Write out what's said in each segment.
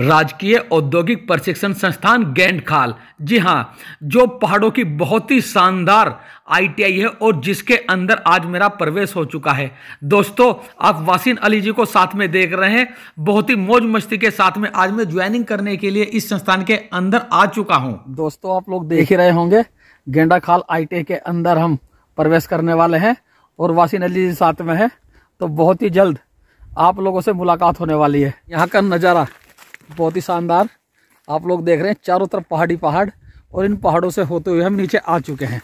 राजकीय औद्योगिक प्रशिक्षण संस्थान गैंड खाल जी हाँ जो पहाड़ों की बहुत ही शानदार आईटीआई है और जिसके अंदर आज मेरा प्रवेश हो चुका है दोस्तों आप वासिन अली जी को साथ में देख रहे हैं बहुत ही मौज मस्ती के साथ में आज मैं ज्वाइनिंग करने के लिए इस संस्थान के अंदर आ चुका हूँ दोस्तों आप लोग देख ही रहे होंगे गेंडा खाल आई के अंदर हम प्रवेश करने वाले हैं और वासिन अली जी साथ में है तो बहुत ही जल्द आप लोगों से मुलाकात होने वाली है यहाँ का नज़ारा बहुत ही शानदार आप लोग देख रहे हैं चारों तरफ पहाड़ी पहाड़ और इन पहाड़ों से होते हुए हम नीचे आ चुके हैं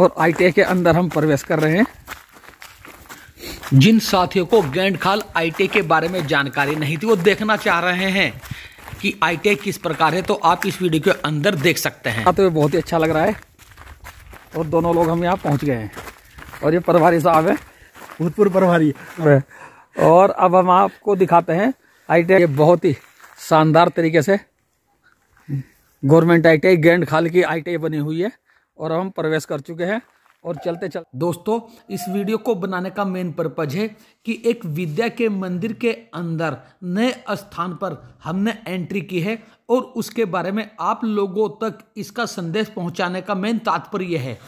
और आई के अंदर हम प्रवेश कर रहे हैं जिन साथियों को गेंड खाल आई के बारे में जानकारी नहीं थी वो देखना चाह रहे हैं कि आई किस प्रकार है तो आप इस वीडियो के अंदर देख सकते हैं हाँ, तो बहुत ही अच्छा लग रहा है और दोनों लोग हम यहाँ पहुँच गए हैं और ये प्रभारी साहब है भूतपूर्व प्रभारी और अब हम आपको दिखाते हैं आई ये बहुत ही शानदार तरीके से गवर्नमेंट आई टी आई खाल की आई बनी हुई है और हम प्रवेश कर चुके हैं और चलते चल दोस्तों इस वीडियो को बनाने का मेन पर्पज है कि एक विद्या के मंदिर के अंदर नए स्थान पर हमने एंट्री की है और उसके बारे में आप लोगों तक इसका संदेश पहुंचाने का मेन तात्पर्य है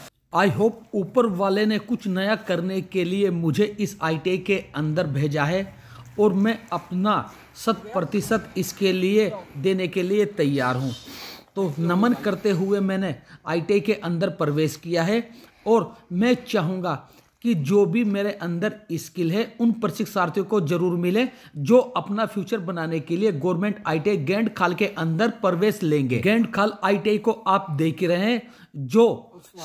आई होप ऊपर वाले ने कुछ नया करने के लिए मुझे इस आई के अंदर भेजा है और मैं अपना शत प्रतिशत इसके लिए देने के लिए तैयार हूँ तो नमन करते हुए मैंने आईटीआई के अंदर प्रवेश किया है और मैं चाहूँगा कि जो भी मेरे अंदर स्किल है उन प्रशिक्षार्थियों को जरूर मिले जो अपना फ्यूचर बनाने के लिए गवर्नमेंट आईटीआई टी खाल के अंदर प्रवेश लेंगे गेंड खाल आईटीआई को आप देख रहे हैं जो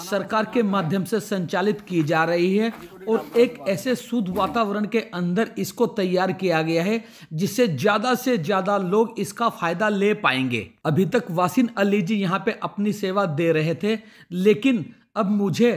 सरकार के माध्यम से संचालित की जा रही है और एक ऐसे शुद्ध वातावरण के अंदर इसको तैयार किया गया है जिससे ज़्यादा से ज़्यादा लोग इसका फ़ायदा ले पाएंगे अभी तक वासिन अली जी यहाँ पे अपनी सेवा दे रहे थे लेकिन अब मुझे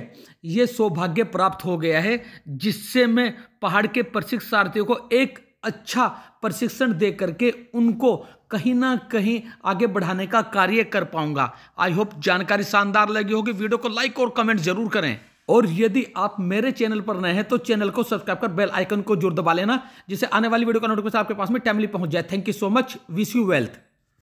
ये सौभाग्य प्राप्त हो गया है जिससे मैं पहाड़ के प्रशिक्षार्थियों को एक अच्छा प्रशिक्षण दे करके उनको कहीं ना कहीं आगे बढ़ाने का कार्य कर पाऊंगा आई होप जानकारी शानदार लगी होगी वीडियो को लाइक और कमेंट जरूर करें और यदि आप मेरे चैनल पर नए हैं तो चैनल को सब्सक्राइब कर बेल आइकन को जोर दबा लेना जिससे आने वाली वीडियो का नोटिफिकेशन आपके पास में टाइमली पहुंच जाए thank you so much wish you wealth